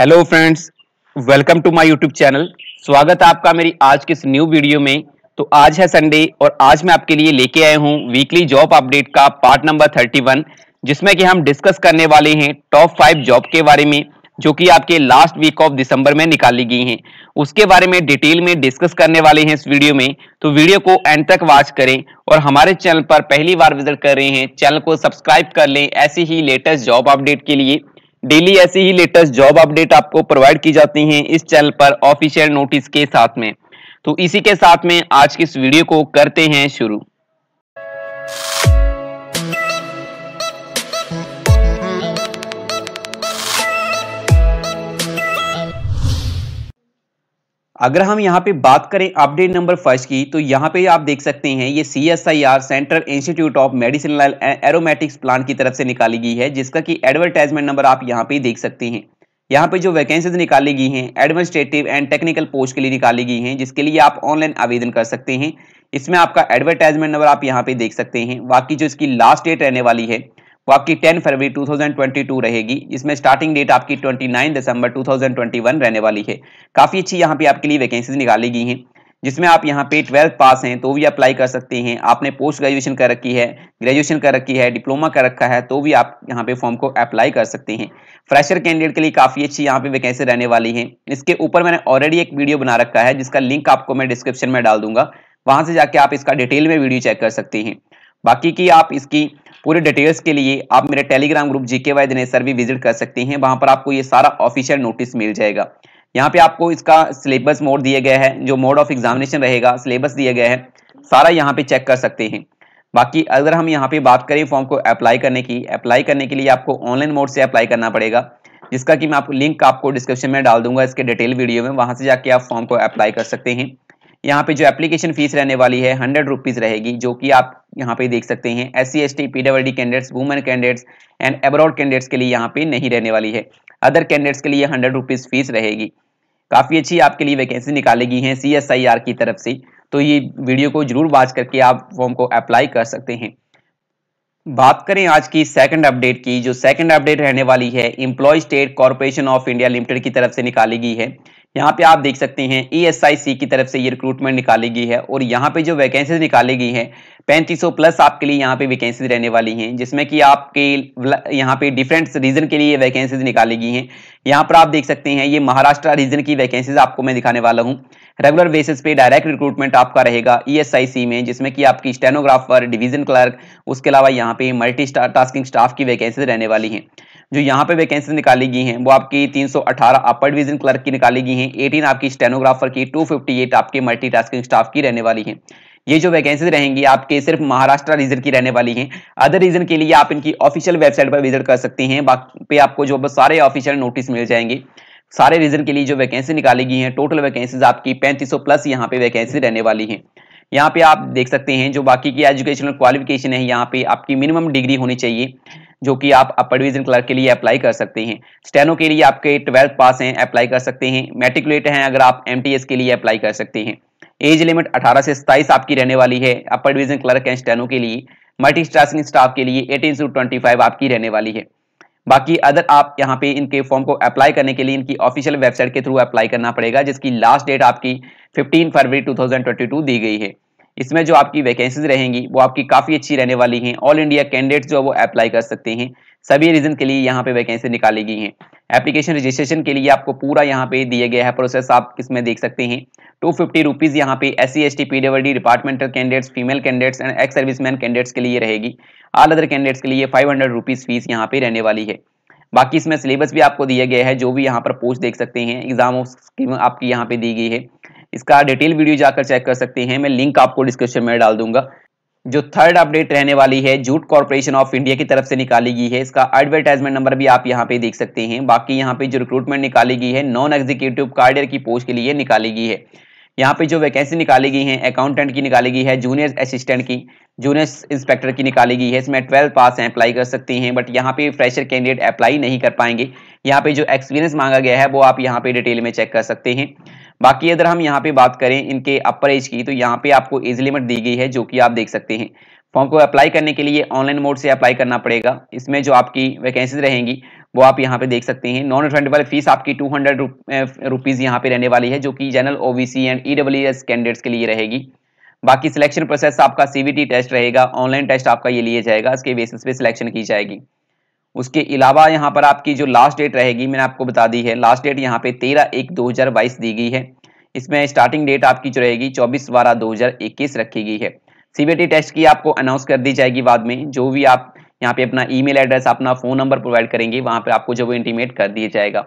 hello friends welcome to my YouTube channel स्वागत है आपका मेरी आज के इस न्यू वीडियो में तो आज है संडे और आज मैं आपके लिए लेके आया हूँ वीकली जॉब अपडेट का पार्ट नंबर 31 जिसमें कि हम डिस्कस करने वाले हैं टॉप फाइव जॉब के बारे में जो कि आपके लास्ट वीक ऑफ दिसंबर में निकाली गई हैं उसके बारे में डिटेल में डिस्कस करने वाले हैं इस वीडियो में तो वीडियो को एंड तक वॉच करें और हमारे चैनल पर पहली बार विजिट कर रहे हैं चैनल को सब्सक्राइब कर लें ऐसे ही लेटेस्ट जॉब अपडेट के लिए डेली ऐसी ही लेटेस्ट जॉब अपडेट आपको प्रोवाइड की जाती हैं इस चैनल पर ऑफिशियल नोटिस के साथ में तो इसी के साथ में आज की इस वीडियो को करते हैं शुरू अगर हम यहाँ पे बात करें अपडेट नंबर फर्स्ट की तो यहाँ पे आप देख सकते हैं ये C S I R central institute of medicinal aromatics plant की तरफ से निकाली गई है जिसका कि एडवर्टाइजमेंट नंबर आप यहाँ पे देख सकते हैं यहाँ पे जो वैकेंसीज निकाली गई हैं एडमिनिस्ट्रेटिव एंड टेक्निकल पोस्ट के लिए निकाली गई हैं जिसके लिए आप ऑनलाइन आवेदन कर सकते हैं इसमें आपका एडवर्टाइजमेंट नंबर आप यहाँ पे देख सकते हैं बाकी जो इसकी लास्ट डेट रहने वाली है वो आपकी 10 फरवरी 2022 रहेगी जिसमें स्टार्टिंग डेट आपकी 29 दिसंबर 2021 रहने वाली है काफ़ी अच्छी यहाँ पे आपके लिए वैकेंसीज निकाली गई हैं जिसमें आप यहाँ पे ट्वेल्थ पास हैं तो भी अप्लाई कर सकते हैं आपने पोस्ट ग्रेजुएशन कर रखी है ग्रेजुएशन कर रखी है डिप्लोमा कर रखा है तो भी आप यहाँ पे फॉर्म को अप्लाई कर सकते हैं फ्रेशर कैंडिडेट के लिए काफ़ी अच्छी यहाँ पे वैकेंसी रहने वाली है इसके ऊपर मैंने ऑलरेडी एक वीडियो बना रखा है जिसका लिंक आपको मैं डिस्क्रिप्शन में डाल दूंगा वहाँ से जाके आप इसका डिटेल में वीडियो चेक कर सकते हैं बाकी की आप इसकी पूरे डिटेल्स के लिए आप मेरे Telegram group G K Y Dinesh sir भी विजिट कर सकते हैं वहां पर आपको ये सारा ऑफिशियल नोटिस मिल जाएगा यहाँ पे आपको इसका सिलेबस मोड दिया गया है जो मोड ऑफ एग्जामिनेशन रहेगा सिलेबस दिया गया है सारा यहाँ पे चेक कर सकते हैं बाकी अगर हम यहाँ पे बात करें फॉर्म को अप्लाई करने की अप्लाई करने के लिए आपको ऑनलाइन मोड से अप्लाई करना पड़ेगा जिसका कि मैं आपको लिंक आपको डिस्क्रिप्शन में डाल दूंगा इसके डिटेल वीडियो में वहां से जाके आप फॉर्म को अप्लाई कर सकते हैं यहाँ पे जो एप्लीकेशन फीस रहने वाली है हंड्रेड रुपीज़ रहेगी जो कि आप यहाँ पे देख सकते हैं S C S T P W D candidates women candidates and abroad candidates के लिए यहाँ पे नहीं रहने वाली है अदर कैंडिडेट्स के लिए हंड्रेड रुपीज़ फीस रहेगी काफ़ी अच्छी आपके लिए वैकेंसी निकालेगी है सी एस आई आर की तरफ से तो ये वीडियो को जरूर वॉच करके आप फॉर्म को अप्लाई कर सकते हैं बात करें आज की सेकंड अपडेट की जो सेकंड अपडेट रहने वाली है employ state corporation of India limited की तरफ से निकाली गई है यहाँ पे आप देख सकते हैं ई की तरफ से ये रिक्रूटमेंट निकाली गई है और यहाँ पे जो वैकेंसीज निकाली गई है पैंतीसों प्लस आपके लिए यहाँ पे वैकेंसीज रहने वाली हैं जिसमें कि आपके यहाँ पे डिफरेंट रीजन के लिए वैकेंसीज निकाली गई हैं यहाँ पर आप देख सकते हैं ये महाराष्ट्र रीजन की वैकेंसीज आपको मैं दिखाने वाला हूँ रेगुलर बेसिस पे डायरेक्ट रिक्रूटमेंट आपका रहेगा ईएसआईसी e में जिसमें कि आपकी स्टेनोग्राफर डिवीजन क्लर्क उसके अलावा यहाँ पे मल्टी टास्किंग स्टाफ की वैकेंसीज रहने वाली हैं जो यहाँ पे वैकेंसी निकाली गई हैं वो आपकी 318 अपर डिवीजन क्लर्क की निकाली गई हैं 18 आपकी स्टेनोग्राफर की 258 आपके मल्टीटास्किंग स्टाफ की रहने वाली हैं ये जो वैकेंसीज रहेंगी आपके सिर्फ महाराष्ट्र रीजन की रहने वाली हैं अदर रीजन के लिए आप इनकी ऑफिशियल वेबसाइट पर विजिट कर सकते हैं बाकी पे आपको जो सारे ऑफिशियल नोटिस मिल जाएंगे सारे रीजन के लिए जो वैकेंसी निकाली गई है टोटल वैकेंसीज आपकी पैंतीस प्लस यहाँ पे वैकेंसी रहने वाली है यहाँ पे आप देख सकते हैं जो बाकी की एजुकेशनल क्वालिफिकेशन है यहाँ पे आपकी मिनिमम डिग्री होनी चाहिए जो कि आप अपर डिविजन क्लर्क के लिए अप्लाई कर सकते हैं स्टेनो के लिए आपके ट्वेल्थ पास हैं अप्लाई कर सकते हैं मेट्रिकुलेट हैं अगर आप एम के लिए अप्लाई कर सकते हैं एज लिमिट 18 से 27 आपकी रहने वाली है upper division clerk and steno के लिए मल्टी टास्किंग स्टाफ के लिए 18 टू 25 आपकी रहने वाली है बाकी अदर आप यहाँ पे इनके फॉर्म को अप्लाई करने के लिए इनकी ऑफिशियल वेबसाइट के थ्रू अप्लाई करना पड़ेगा जिसकी लास्ट डेट आपकी 15 फरवरी 2022 दी गई है इसमें जो आपकी वैकेंसीज रहेंगी वो आपकी काफ़ी अच्छी रहने वाली हैं ऑल इंडिया कैंडिडेट्स जो वो अप्लाई कर सकते हैं सभी रीजन के लिए यहाँ पे वैकेंसी निकाली गई हैं एप्लीकेशन रजिस्ट्रेशन के लिए आपको पूरा यहाँ पे दिया गया है प्रोसेस आप में देख सकते हैं टू फिफ्टी रुपीज़ यहाँ पे S C S T P W D departmental candidates female candidates and ex serviceman candidates के लिए रहेगी ऑल अदर कैंडिडेट्स के लिए फाइव हंड्रेड रुपीज़ फीस यहाँ पे रहने वाली है बाकी इसमें सिलेबस भी आपको दिया गया है जो भी यहाँ पर पोस्ट देख सकते हैं एग्जाम ऑफ स्कीम आपकी यहाँ पे दी गई है इसका डिटेल वीडियो जाकर चेक कर सकते हैं मैं लिंक आपको डिस्क्रिप्शन में डाल दूंगा जो थर्ड अपडेट रहने वाली है जूट कॉरपोरेशन ऑफ इंडिया की तरफ से निकाली गई है इसका एडवर्टाइजमेंट नंबर भी आप यहाँ पे देख सकते हैं बाकी यहाँ पे जो रिक्रूटमेंट निकाली गई है नॉन एग्जीक्यूटिव कार्डियर की पोस्ट के लिए निकाली गई है यहाँ पे जो वैकेंसी निकाली गई है अकाउंटेंट की निकाली गई है जूनियर असिस्टेंट की जूनियर इंस्पेक्टर की निकाली गई है इसमें ट्वेल्थ पास हैं अप्लाई कर सकती हैं बट यहाँ पे फ्रेशर कैंडिडेट अप्लाई नहीं कर पाएंगे यहाँ पे जो एक्सपीरियंस मांगा गया है वो आप यहाँ पे डिटेल में चेक कर सकते हैं बाकी अगर हम यहाँ पे बात करें इनके अपर एज की तो यहाँ पे आपको एज लिमिट दी गई है जो कि आप देख सकते हैं फॉर्म को अप्लाई करने के लिए ऑनलाइन मोड से अप्लाई करना पड़ेगा इसमें जो आपकी वैकेंसीज रहेंगी वो आप यहाँ पे देख सकते हैं नॉन रिफंडेबल फीस आपकी टू हंड्रेड रुपीज़ यहाँ पे रहने वाली है जो कि general OBC and E S candidates के लिए रहेगी बाकी सिलेक्शन प्रोसेस आपका सीबीटी टेस्ट रहेगा ऑनलाइन टेस्ट आपका ये लिया जाएगा इसके बेसिस पे सिलेक्शन की जाएगी उसके अलावा यहाँ पर आपकी जो लास्ट डेट रहेगी मैंने आपको बता दी है लास्ट डेट यहाँ पे तेरह एक दो दी गई है इसमें स्टार्टिंग डेट आपकी जो रहेगी चौबीस बारह दो रखी गई है सीबीटी टेस्ट की आपको अनाउंस कर दी जाएगी बाद में जो भी आप यहाँ पे अपना ईमेल एड्रेस अपना फोन नंबर प्रोवाइड करेंगे वहां पे आपको जो वो इंटीमेट कर दिया जाएगा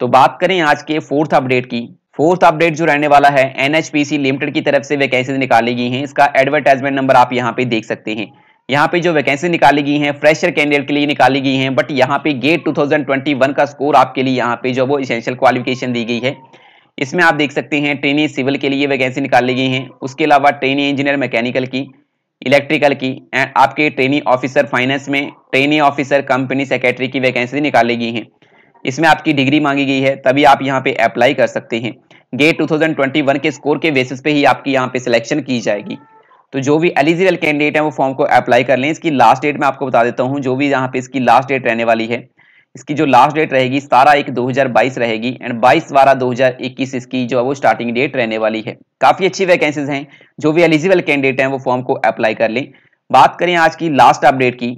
तो बात करें आज के फोर्थ अपडेट की फोर्थ अपडेट जो रहने वाला है एनएचपीसी लिमिटेड की तरफ से वैकेंसी निकाली गई है इसका एडवर्टाइजमेंट नंबर आप यहाँ पे देख सकते हैं यहाँ पे जो वैकेंसी निकाली गई है फ्रेशर कैंडिडेट के लिए निकाली गई है बट यहाँ पे गेट टू का स्कोर आपके लिए यहाँ पे जो वो इसेंशियल क्वालिफिकेशन दी गई है इसमें आप देख सकते हैं ट्रेनी सिविल के लिए वैकेंसी निकाली गई है उसके अलावा ट्रेनी इंजीनियर मैकेनिकल की इलेक्ट्रिकल की एंड आपके ट्रेनी ऑफिसर फाइनेंस में ट्रेनी ऑफिसर कंपनी सेक्रेटरी की वैकेंसी निकाली गई है इसमें आपकी डिग्री मांगी गई है तभी आप यहाँ पे अप्लाई कर सकते हैं गेट 2021 के स्कोर के बेसिस पे ही आपकी यहाँ पे सिलेक्शन की जाएगी तो जो भी एलिजिबल कैंडिडेट है वो फॉर्म को अप्लाई कर लें इसकी लास्ट डेट मैं आपको बता देता हूँ जो भी यहाँ पे इसकी लास्ट डेट रहने वाली है इसकी जो लास्ट डेट रहेगी सतारह एक 2022 रहेगी एंड 22 बारह 2021 इसकी जो है वो स्टार्टिंग डेट रहने वाली है काफी अच्छी वैकेंसीज हैं जो भी एलिजिबल कैंडिडेट हैं वो फॉर्म को अप्लाई कर लें बात करें आज की लास्ट अपडेट की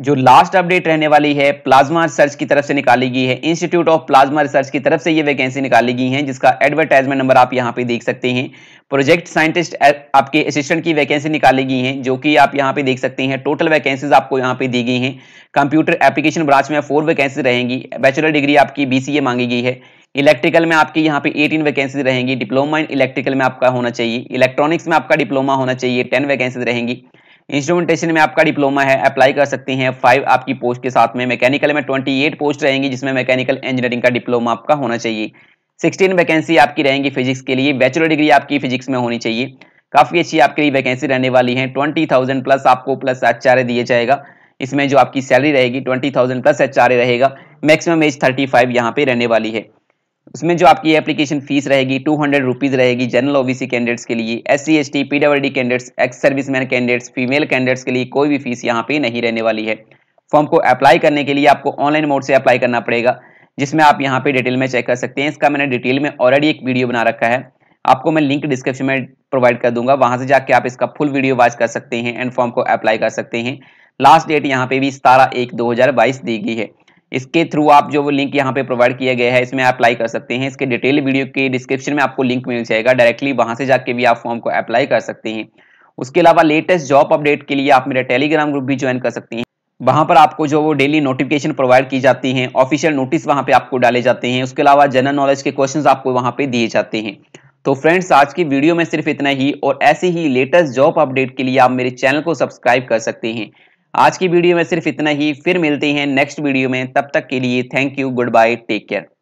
जो लास्ट अपडेट रहने वाली है प्लाज्मा रिसर्च की तरफ से निकाली गई है इंस्टीट्यूट ऑफ प्लाज्मा रिसर्च की तरफ से ये वैकेंसी निकाली गई है जिसका एडवर्टाइजमेंट नंबर आप यहाँ पे देख सकते हैं प्रोजेक्ट साइंटिस्ट आपके असिस्टेंट की वैकेंसी निकाली गई है जो कि आप यहाँ पे देख सकते हैं टोटल वैकेंसीज आपको यहाँ पे दी गई हैं कंप्यूटर एप्लीकेशन ब्रांच में फोर वैकेंसी रहेंगी बैचलर डिग्री आपकी बी मांगी गई है इलेक्ट्रिकल में आपकी यहाँ पे 18 वैकेंसी रहेंगी डिप्लोमा इन इलेक्ट्रिकल में आपका होना चाहिए इलेक्ट्रॉनिक्स में आपका डिप्लोमा होना चाहिए 10 वैकेंसीज रहेंगी इंस्ट्रूमेंटेशन में आपका डिप्लोमा है अप्लाई कर सकते हैं फाइव आपकी पोस्ट के साथ में मैकेनिकल में ट्वेंटी एट पोस्ट रहेंगी जिसमें मैकेनिकल इंजीनियरिंग का डिप्लोमा आपका होना चाहिए सिक्सटीन वैकेंसी आपकी रहेंगी फिजिक्स के लिए बैचलर डिग्री आपकी फिजिक्स में होनी चाहिए काफ़ी अच्छी आपके लिए वैकेंसी रहने वाली है ट्वेंटी थाउजेंड प्लस आपको प्लस एच दिए जाएगा इसमें जो आपकी सैलरी रहेगी ट्वेंटी थाउजेंड प्लस एच रहेगा मैक्सिमम एज थर्टी फाइव यहाँ पे रहने वाली है उसमें जो आपकी एप्लीकेशन फीस रहेगी टू हंड्रेड रुपीज़ रहेगी जनरल ओबीसी कैंडिडेट्स के लिए S C S T P D candidates ex service man candidates female candidates के लिए कोई भी फीस यहाँ पे नहीं रहने वाली है फॉर्म को अप्लाई करने के लिए आपको ऑनलाइन मोड से अप्लाई करना पड़ेगा जिसमें आप यहाँ पे डिटेल में चेक कर सकते हैं इसका मैंने डिटेल में ऑलरेडी एक वीडियो बना रखा है आपको मैं लिंक डिस्क्रिप्शन में प्रोवाइड कर दूंगा वहां से जाके आप इसका फुल वीडियो वॉच कर सकते हैं एंड फॉर्म को अप्लाई कर सकते हैं लास्ट डेट यहाँ पे भी सतारह एक दो दी गई है इसके थ्रू आप जो लिंक यहाँ पे प्रोवाइड किया गया है इसमें अप्लाई कर सकते हैं इसके डिटेल वीडियो के डिस्क्रिप्शन में आपको लिंक मिल जाएगा डायरेक्टली वहां से जाके भी आप फॉर्म को अप्लाई कर सकते हैं उसके अलावा लेटेस्ट जॉब अपडेट के लिए आप मेरा टेलीग्राम ग्रुप भी ज्वाइन कर सकते हैं वहां पर आपको जो वो डेली नोटिफिकेशन प्रोवाइड की जाती है ऑफिशियल नोटिस वहाँ पे आपको डाले जाते हैं उसके अलावा जनरल नॉलेज के क्वेश्चन आपको वहाँ पे दिए जाते हैं तो फ्रेंड्स आज की वीडियो में सिर्फ इतना ही और ऐसे ही लेटेस्ट जॉब अपडेट के लिए आप मेरे चैनल को सब्सक्राइब कर सकते हैं आज की वीडियो में सिर्फ इतना ही फिर मिलते हैं नेक्स्ट वीडियो में तब तक के लिए thank you good bye take care